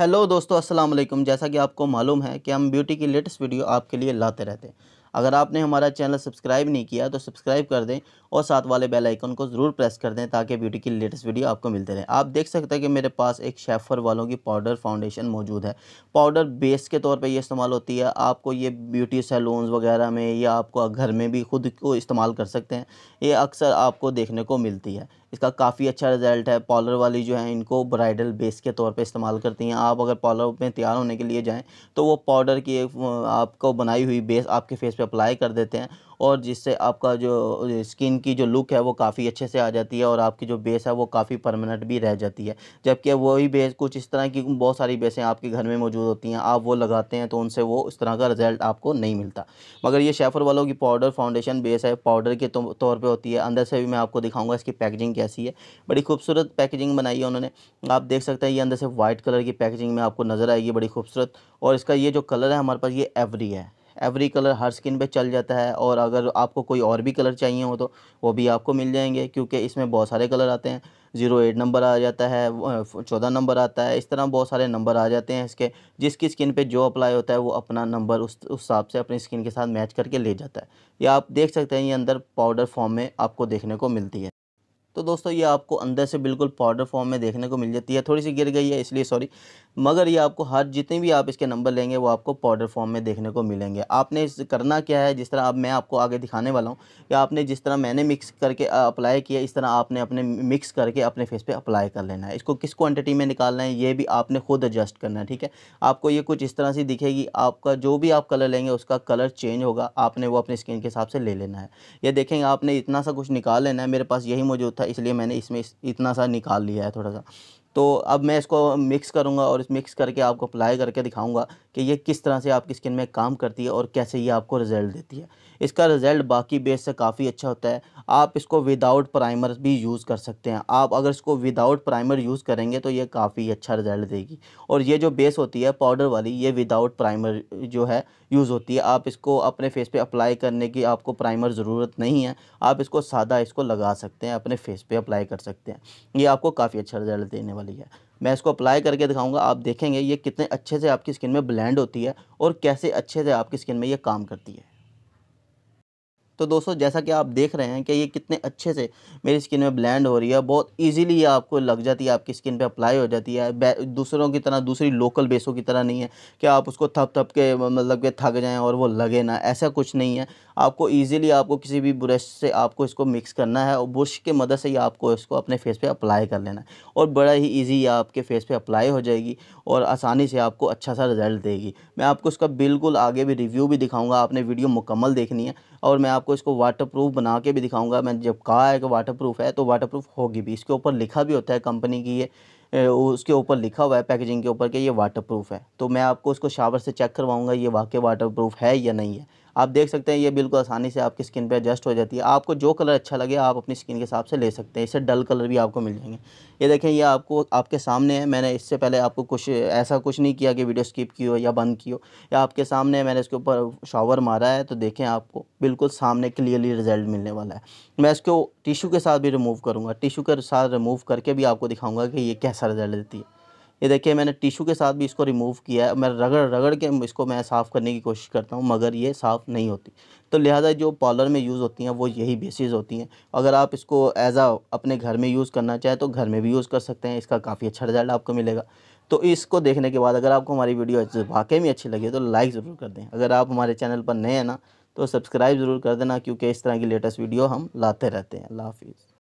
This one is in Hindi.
हेलो दोस्तों अस्सलाम वालेकुम जैसा कि आपको मालूम है कि हम ब्यूटी की लेटेस्ट वीडियो आपके लिए लाते रहते हैं अगर आपने हमारा चैनल सब्सक्राइब नहीं किया तो सब्सक्राइब कर दें और साथ वाले बेल आइकन को ज़रूर प्रेस कर दें ताकि ब्यूटी की लेटेस्ट वीडियो आपको मिलते रहे आप देख सकते हैं कि मेरे पास एक शेफर वालों की पाउडर फाउंडेशन मौजूद है पाउडर बेस के तौर पर ये इस्तेमाल होती है आपको ये ब्यूटी सैलून्स वगैरह में या आपको घर में भी खुद को इस्तेमाल कर सकते हैं ये अक्सर आपको देखने को मिलती है इसका काफ़ी अच्छा रिजल्ट है पॉलर वाली जो है इनको ब्राइडल बेस के तौर पे इस्तेमाल करती हैं आप अगर पॉलर में तैयार होने के लिए जाएं तो वो पाउडर की आपको बनाई हुई बेस आपके फेस पे अप्लाई कर देते हैं और जिससे आपका जो स्किन की जो लुक है वो काफ़ी अच्छे से आ जाती है और आपकी जो बेस है वो काफ़ी परमानेंट भी रह जाती है जबकि वही बेस कुछ इस तरह की बहुत सारी बेसें आपके घर में मौजूद होती हैं आप वो लगाते हैं तो उनसे वो इस तरह का रिजल्ट आपको नहीं मिलता मगर ये शेफर वालों की पाउडर फाउंडेशन बेस है पाउडर के तो, तौर पर होती है अंदर से भी मैं आपको दिखाऊँगा इसकी पैकेजिंग कैसी है बड़ी खूबसूरत पैकेजिंग बनाई है उन्होंने आप देख सकते हैं ये अंदर से वाइट कलर की पैकेजिंग में आपको नज़र आएगी बड़ी खूबसूरत और इसका ये जो कलर है हमारे पास ये एवरी है एवरी कलर हर स्किन पे चल जाता है और अगर आपको कोई और भी कलर चाहिए हो तो वो भी आपको मिल जाएंगे क्योंकि इसमें बहुत सारे कलर आते हैं ज़ीरो एट नंबर आ जाता है चौदह नंबर आता है इस तरह बहुत सारे नंबर आ जाते हैं इसके जिसकी स्किन पे जो अप्लाई होता है वो अपना नंबर उस उस हिसाब से अपनी स्किन के साथ मैच करके ले जाता है या आप देख सकते हैं ये अंदर पाउडर फॉर्म में आपको देखने को मिलती है तो दोस्तों ये आपको अंदर से बिल्कुल पाउडर फॉर्म में देखने को मिल जाती है थोड़ी सी गिर गई है इसलिए सॉरी मगर ये आपको हर जितने भी आप इसके नंबर लेंगे वो आपको पाउडर फॉर्म में देखने को मिलेंगे आपने इस करना क्या है जिस तरह अब मैं आपको आगे दिखाने वाला हूँ कि आपने जिस तरह मैंने मिक्स करके अप्लाई किया इस तरह आपने अपने मिक्स करके अपने फेस पर अप्लाई कर लेना है इसको किस क्वान्टिटी में निकालना है ये भी आपने खुद एडजस्ट करना है ठीक है आपको ये कुछ इस तरह से दिखेगी आपका जो भी आप कलर लेंगे उसका कलर चेंज होगा आपने वो अपने स्किन के हिसाब से ले लेना है ये देखेंगे आपने इतना सा कुछ निकाल लेना है मेरे पास यही मौजूद था इसलिए मैंने इसमें इतना सा निकाल लिया है थोड़ा सा तो अब मैं इसको मिक्स करूँगा और इस मिक्स करके आपको अप्लाई करके दिखाऊँगा कि ये किस तरह से आपकी स्किन में काम करती है और कैसे ये आपको रिज़ल्ट देती है इसका रिज़ल्ट बाकी बेस से काफ़ी अच्छा होता है आप इसको विदाउट प्राइमर भी यूज़ कर सकते हैं आप अगर इसको विदाउट प्राइमर यूज़ करेंगे तो ये काफ़ी अच्छा रिज़ल्ट देगी और ये जो बेस होती है पाउडर वाली ये विदाउट प्राइमर जो है यूज़ होती है आप इसको अपने फेस पे अप्लाई करने की आपको प्राइमर ज़रूरत नहीं है आप इसको सादा इसको लगा सकते हैं अपने फेस पर अप्लाई कर सकते हैं ये आपको काफ़ी अच्छा रिज़ल्ट देने वाला वाली है मैं इसको अप्लाई करके दिखाऊंगा आप देखेंगे ये कितने अच्छे से आपकी स्किन में ब्लेंड होती है और कैसे अच्छे से आपकी स्किन में ये काम करती है तो दोस्तों जैसा कि आप देख रहे हैं कि ये कितने अच्छे से मेरी स्किन में ब्लेंड हो रही है बहुत इजीली ये आपको लग जाती है आपकी स्किन पे अप्लाई हो जाती है दूसरों की तरह दूसरी लोकल बेसों की तरह नहीं है कि आप उसको थप थप के मतलब के थक जाएँ और वो लगे ना ऐसा कुछ नहीं है आपको ईजिली आपको किसी भी ब्रश से आपको इसको मिक्स करना है और ब्रश के मदद से ही आपको इसको अपने फेस पर अप्लाई कर लेना है और बड़ा ही ईजी ये आपके फेस पर अप्लाई हो जाएगी और आसानी से आपको अच्छा सा रिजल्ट देगी मैं आपको इसका बिल्कुल आगे भी रिव्यू भी दिखाऊँगा आपने वीडियो मुकम्मल देखनी है और मैं आप आपको इसको वाटर प्रूफ बना के भी दिखाऊंगा मैंने जब कहा है कि वाटर प्रूफ है तो वाटर प्रूफ होगी भी इसके ऊपर लिखा भी होता है कंपनी की ये उसके ऊपर लिखा हुआ है पैकेजिंग के ऊपर कि ये वाटर प्रूफ है तो मैं आपको उसको शावर से चेक करवाऊँगा ये वाकई वाटर प्रूफ है या नहीं है आप देख सकते हैं ये बिल्कुल आसानी से आपकी स्किन पे एडजस्ट हो जाती है आपको जो कलर अच्छा लगे आप अपनी स्किन के हिसाब से ले सकते हैं इससे डल कलर भी आपको मिल जाएंगे ये देखें ये आपको आपके सामने है मैंने इससे पहले आपको कुछ ऐसा कुछ नहीं किया कि वीडियो स्किप की हो या बंद की हो या आपके सामने मैंने इसके ऊपर शॉवर मारा है तो देखें आपको बिल्कुल सामने क्लियरली रिजल्ट मिलने वाला है मैं इसको टिशू के साथ भी रिमूव करूँगा टिशू के साथ रिमूव करके भी आपको दिखाऊँगा कि ये कैसा रिजल्ट देती है ये देखिए मैंने टिशू के साथ भी इसको रिमूव किया है मैं रगड़ रगड़ के इसको मैं साफ़ करने की कोशिश करता हूँ मगर ये साफ़ नहीं होती तो लिहाजा जो पार्लर में यूज़ होती हैं वो यही बेसिस होती हैं अगर आप इसको एज़ आ अपने घर में यूज़ करना चाहें तो घर में भी यूज़ कर सकते हैं इसका काफ़ी अच्छा रिजल्ट आपको मिलेगा तो इसको देखने के बाद अगर आपको हमारी वीडियो वाकई में अच्छी लगी तो लाइक ज़रूर कर दें अगर आप हमारे चैनल पर नए हैं ना तो सब्सक्राइब ज़रूर कर देना क्योंकि इस तरह की लेटेस्ट वीडियो हम लाते रहते हैं अल्लाह हाफिज़